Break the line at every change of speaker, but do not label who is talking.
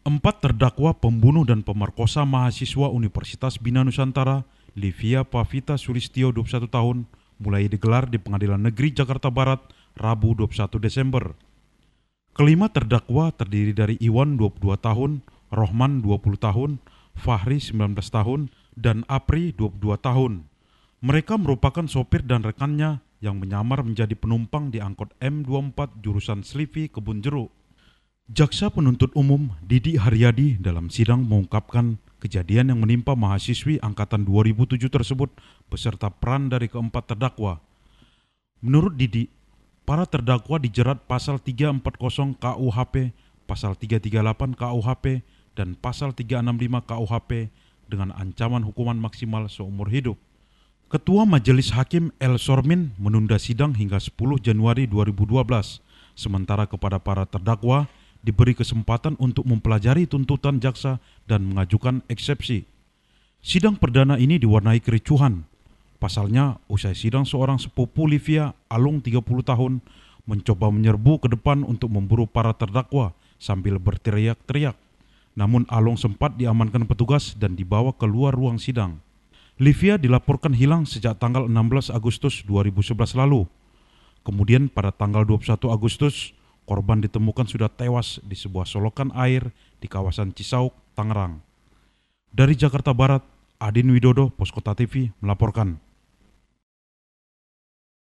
Empat terdakwa pembunuh dan pemerkosa mahasiswa Universitas Bina Nusantara, Livia Pavita Sulistio 21 tahun, mulai digelar di Pengadilan Negeri Jakarta Barat, Rabu 21 Desember. Kelima terdakwa terdiri dari Iwan 22 tahun, Rohman 20 tahun, Fahri 19 tahun, dan Apri 22 tahun. Mereka merupakan sopir dan rekannya yang menyamar menjadi penumpang di angkot M24 jurusan Slivi Kebun Jeruk. Jaksa penuntut umum Didi Haryadi dalam sidang mengungkapkan kejadian yang menimpa mahasiswi angkatan 2007 tersebut beserta peran dari keempat terdakwa. Menurut Didi, para terdakwa dijerat pasal 340 KUHP, pasal 338 KUHP, dan pasal 365 KUHP dengan ancaman hukuman maksimal seumur hidup. Ketua Majelis Hakim El Sormin menunda sidang hingga 10 Januari 2012, sementara kepada para terdakwa diberi kesempatan untuk mempelajari tuntutan jaksa dan mengajukan eksepsi. Sidang perdana ini diwarnai kericuhan. Pasalnya, usai sidang seorang sepupu Livia, Alung 30 tahun, mencoba menyerbu ke depan untuk memburu para terdakwa sambil berteriak-teriak. Namun Alung sempat diamankan petugas dan dibawa keluar ruang sidang. Livia dilaporkan hilang sejak tanggal 16 Agustus 2011 lalu. Kemudian pada tanggal 21 Agustus, Korban ditemukan sudah tewas di sebuah solokan air di kawasan Cisauk, Tangerang. Dari Jakarta Barat, Adin Widodo, Poskota TV melaporkan.